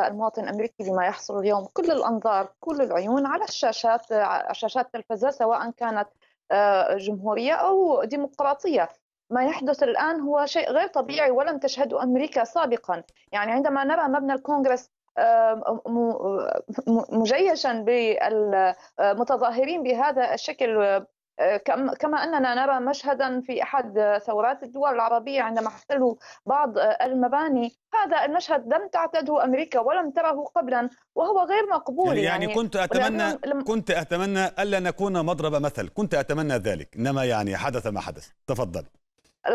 المواطن الامريكي بما يحصل اليوم كل الانظار كل العيون على الشاشات شاشات التلفزه سواء كانت آه، جمهوريه او ديمقراطيه ما يحدث الان هو شيء غير طبيعي ولم تشهده امريكا سابقا يعني عندما نرى مبنى الكونغرس مجيشا بالمتظاهرين آه، بهذا الشكل آه، كما أننا نرى مشهدا في أحد ثورات الدول العربية عندما احتلوا بعض آه، المباني هذا المشهد لم تعتده أمريكا ولم تره قبلا وهو غير مقبول يعني, يعني كنت أتمنى كنت أتمنى ألا نكون مضرب مثل كنت أتمنى ذلك إنما يعني حدث ما حدث تفضل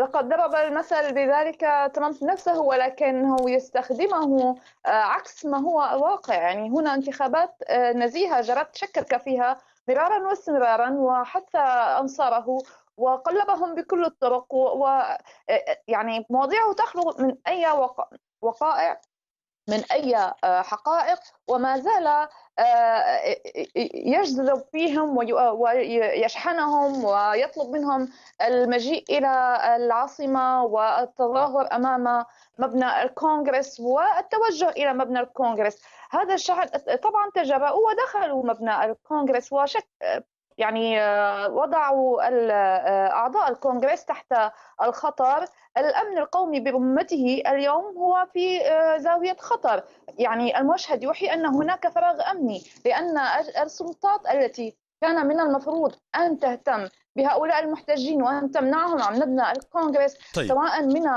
لقد ضرب المثل بذلك ترامب نفسه ولكنه يستخدمه آه، عكس ما هو واقع يعني هنا انتخابات نزيهة جرت شكك فيها مرارا واستمرارا وحتى أنصاره وقلبهم بكل الطرق ويعني مواضيعه تخلو من أي وقائع من اي آه، حقائق وما زال آه، يجذب فيهم ويشحنهم ويطلب منهم المجيء الى العاصمه والتظاهر امام مبنى الكونغرس والتوجه الى مبنى الكونغرس هذا الشعب طبعا تجرؤوا ودخلوا مبنى الكونغرس وشك يعني آه، وضعوا آه، أعضاء الكونغرس تحت الخطر الأمن القومي برمته اليوم هو في آه، زاوية خطر يعني المشهد يوحي أن هناك فراغ أمني لأن السلطات التي كان من المفروض أن تهتم بهؤلاء المحتجين وان تمنعهم عن مبنى الكونغرس طيب. سواء من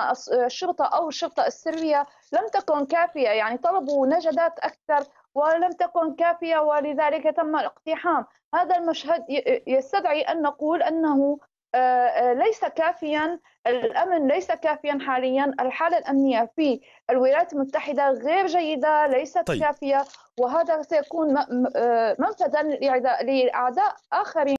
الشرطه او الشرطه السريه لم تكن كافيه يعني طلبوا نجدات اكثر ولم تكن كافية ولذلك تم الاقتحام هذا المشهد يستدعي أن نقول أنه آه، آه، ليس كافيا الامن ليس كافيا حاليا الحاله الامنيه في الولايات المتحده غير جيده ليست طيب. كافيه وهذا سيكون آه، منفذا لاعداء اخرين